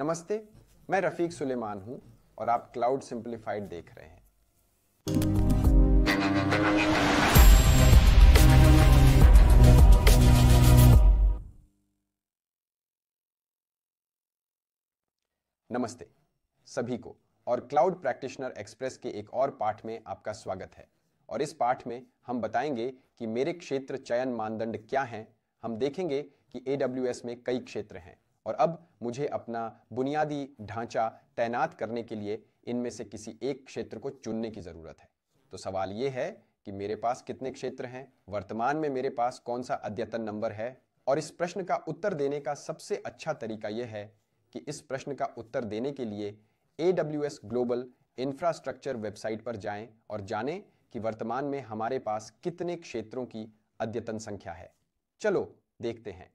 नमस्ते मैं रफीक सुलेमान हूं और आप क्लाउड सिंप्लीफाइड देख रहे हैं नमस्ते सभी को और क्लाउड प्रैक्टिशनर एक्सप्रेस के एक और पाठ में आपका स्वागत है और इस पाठ में हम बताएंगे कि मेरे क्षेत्र चयन मानदंड क्या हैं हम देखेंगे कि ए में कई क्षेत्र हैं और अब मुझे अपना बुनियादी ढांचा तैनात करने के लिए इनमें से किसी एक क्षेत्र को चुनने की ज़रूरत है तो सवाल ये है कि मेरे पास कितने क्षेत्र हैं वर्तमान में मेरे पास कौन सा अद्यतन नंबर है और इस प्रश्न का उत्तर देने का सबसे अच्छा तरीका यह है कि इस प्रश्न का उत्तर देने के लिए A W S global infrastructure website पर जाएं और जानें कि वर्तमान में हमारे पास कितने क्षेत्रों की अद्यतन संख्या है चलो देखते हैं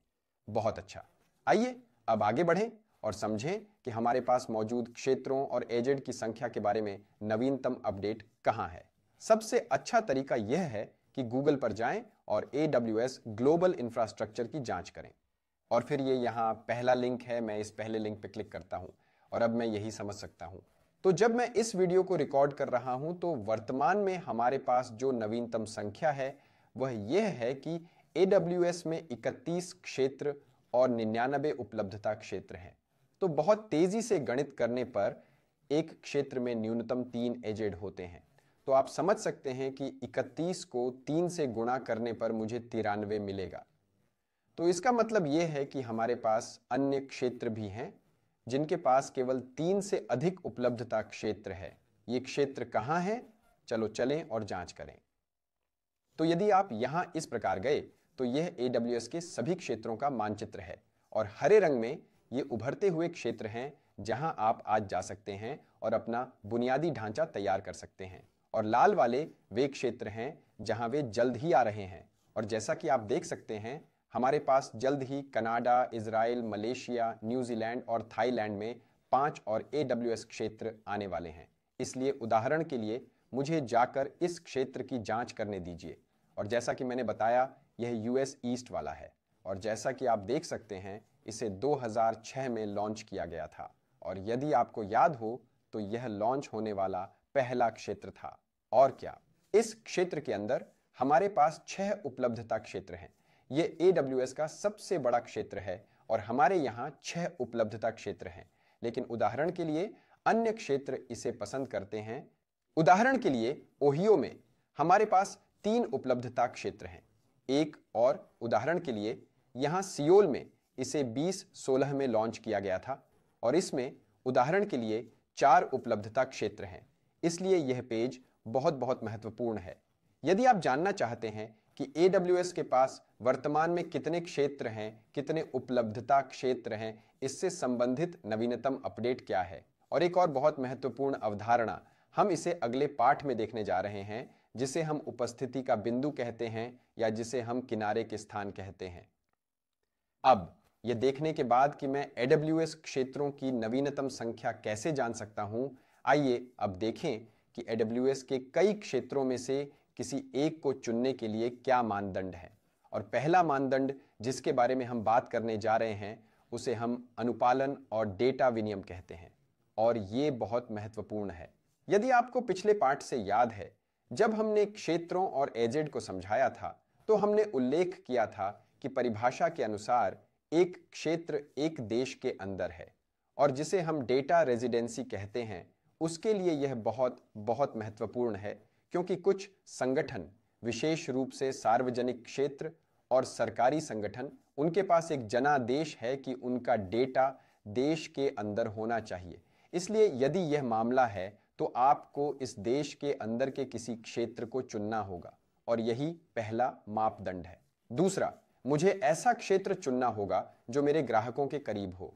बहुत अच्छा आइए अब आगे बढ़ें और समझें कि हमारे पास मौजूद क्षेत्रों और एजेंट की संख्या के बारे में नवीनतम अपडेट कहाँ है सबसे अच्छा तरीका यह है कि गूगल पर जाएं और ए ग्लोबल इंफ्रास्ट्रक्चर की जांच करें और फिर ये यहाँ पहला लिंक है मैं इस पहले लिंक पर क्लिक करता हूँ और अब मैं यही समझ सकता हूँ तो जब मैं इस वीडियो को रिकॉर्ड कर रहा हूँ तो वर्तमान में हमारे पास जो नवीनतम संख्या है वह यह है कि ए में 31 क्षेत्र और निन्यानबे उपलब्धता क्षेत्र हैं तो बहुत तेजी से गणित करने पर एक क्षेत्र में न्यूनतम तीन एजेड होते हैं तो आप समझ सकते हैं कि 31 को तीन से गुणा करने पर मुझे तिरानवे मिलेगा तो इसका मतलब ये है कि हमारे पास अन्य क्षेत्र भी हैं जिनके पास केवल तीन से अधिक उपलब्धता क्षेत्र है ये क्षेत्र कहाँ है चलो चलें और जांच करें तो यदि आप यहाँ इस प्रकार गए तो यह ए के सभी क्षेत्रों का मानचित्र है और हरे रंग में ये उभरते हुए क्षेत्र हैं जहां आप आज जा सकते हैं और अपना बुनियादी ढांचा तैयार कर सकते हैं और लाल वाले वे क्षेत्र हैं जहां वे जल्द ही आ रहे हैं और जैसा कि आप देख सकते हैं हमारे पास जल्द ही कनाडा इसराइल मलेशिया न्यूजीलैंड और थाईलैंड में पाँच और ए क्षेत्र आने वाले हैं इसलिए उदाहरण के लिए मुझे जाकर इस क्षेत्र की जांच करने दीजिए और जैसा कि मैंने बताया यह यूएस ईस्ट वाला है और जैसा कि आप देख सकते हैं इसे 2006 में लॉन्च किया गया था और यदि आपको याद हो तो यह लॉन्च होने वाला पहला क्षेत्र था और क्या इस क्षेत्र के अंदर हमारे पास छह उपलब्धता क्षेत्र हैं ये ए का सबसे बड़ा क्षेत्र है और हमारे यहाँ छह उपलब्धता क्षेत्र हैं लेकिन उदाहरण के लिए अन्य क्षेत्र इसे पसंद करते हैं उदाहरण के लिए ओहियो में हमारे पास तीन उपलब्धता क्षेत्र हैं एक और उदाहरण के लिए यहाँ सियोल में इसे 2016 में लॉन्च किया गया था और इसमें उदाहरण के लिए चार उपलब्धता क्षेत्र हैं इसलिए यह पेज बहुत बहुत महत्वपूर्ण है यदि आप जानना चाहते हैं कि ए के पास वर्तमान में कितने क्षेत्र हैं कितने उपलब्धता क्षेत्र हैं इससे संबंधित नवीनतम अपडेट क्या है और एक और बहुत महत्वपूर्ण अवधारणा हम इसे अगले पाठ में देखने जा रहे हैं जिसे हम उपस्थिति का बिंदु कहते हैं या जिसे हम किनारे के स्थान कहते हैं अब यह देखने के बाद कि मैं एडब्ल्यू क्षेत्रों की नवीनतम संख्या कैसे जान सकता हूं आइए अब देखें कि एडब्ल्यू के कई क्षेत्रों में से किसी एक को चुनने के लिए क्या मानदंड है और पहला मानदंड जिसके बारे में हम बात करने जा रहे हैं उसे हम अनुपालन और डेटा विनियम कहते हैं और ये बहुत महत्वपूर्ण है यदि आपको पिछले पाठ से याद है जब हमने क्षेत्रों और एजेड को समझाया था तो हमने उल्लेख किया था कि परिभाषा के अनुसार एक क्षेत्र एक देश के अंदर है और जिसे हम डेटा रेजिडेंसी कहते हैं उसके लिए यह बहुत बहुत महत्वपूर्ण है क्योंकि कुछ संगठन विशेष रूप से सार्वजनिक क्षेत्र और सरकारी संगठन उनके पास एक जनादेश है कि उनका डेटा देश के अंदर होना चाहिए इसलिए यदि यह मामला है तो आपको इस देश के अंदर के किसी क्षेत्र को चुनना होगा और यही पहला मापदंड है दूसरा मुझे ऐसा क्षेत्र चुनना होगा जो मेरे ग्राहकों के करीब हो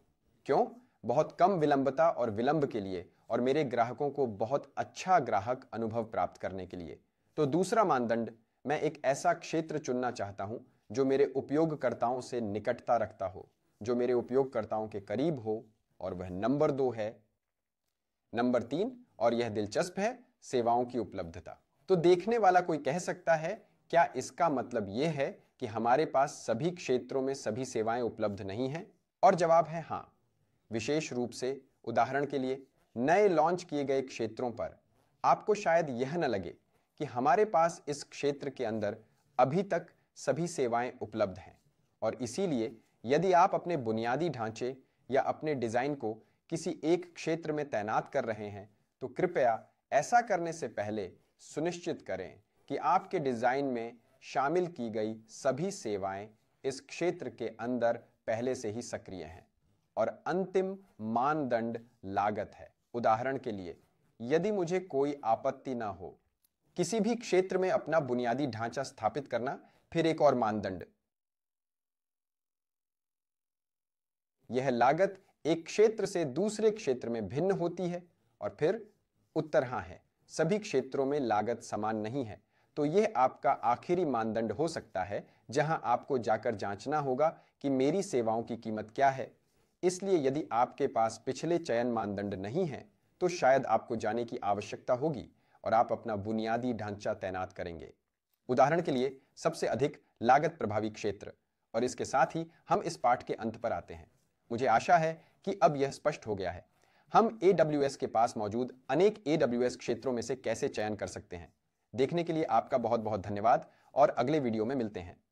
क्यों बहुत कम विलंबता और विलंब के लिए और मेरे ग्राहकों को बहुत अच्छा ग्राहक अनुभव प्राप्त करने के लिए तो दूसरा मानदंड मैं एक ऐसा क्षेत्र चुनना चाहता हूं जो मेरे उपयोगकर्ताओं से निकटता रखता हो जो मेरे उपयोगकर्ताओं के करीब हो और वह नंबर दो है नंबर तीन और यह दिलचस्प है सेवाओं की उपलब्धता तो देखने वाला कोई कह सकता है क्या इसका मतलब यह है कि हमारे पास सभी क्षेत्रों में सभी सेवाएं उपलब्ध नहीं हैं और जवाब है हाँ विशेष रूप से उदाहरण के लिए नए लॉन्च किए गए क्षेत्रों पर आपको शायद यह न लगे कि हमारे पास इस क्षेत्र के अंदर अभी तक सभी सेवाएं उपलब्ध हैं और इसीलिए यदि आप अपने बुनियादी ढांचे या अपने डिज़ाइन को किसी एक क्षेत्र में तैनात कर रहे हैं तो कृपया ऐसा करने से पहले सुनिश्चित करें कि आपके डिज़ाइन में शामिल की गई सभी सेवाएं इस क्षेत्र के अंदर पहले से ही सक्रिय हैं और अंतिम मानदंड लागत है उदाहरण के लिए यदि मुझे कोई आपत्ति ना हो किसी भी क्षेत्र में अपना बुनियादी ढांचा स्थापित करना फिर एक और मानदंड यह लागत एक क्षेत्र से दूसरे क्षेत्र में भिन्न होती है और फिर उत्तर हाँ है सभी क्षेत्रों में लागत समान नहीं है तो यह आपका आखिरी मानदंड हो सकता है जहां आपको जाकर जांचना होगा कि मेरी सेवाओं की कीमत क्या है इसलिए यदि आपके पास पिछले चयन मानदंड नहीं है तो शायद आपको जाने की आवश्यकता होगी और आप अपना बुनियादी ढांचा तैनात करेंगे उदाहरण के लिए सबसे अधिक लागत प्रभावी क्षेत्र और इसके साथ ही हम इस पाठ के अंत पर आते हैं मुझे आशा है कि अब यह स्पष्ट हो गया है हम ए के पास मौजूद अनेक ए क्षेत्रों में से कैसे चयन कर सकते हैं देखने के लिए आपका बहुत बहुत धन्यवाद और अगले वीडियो में मिलते हैं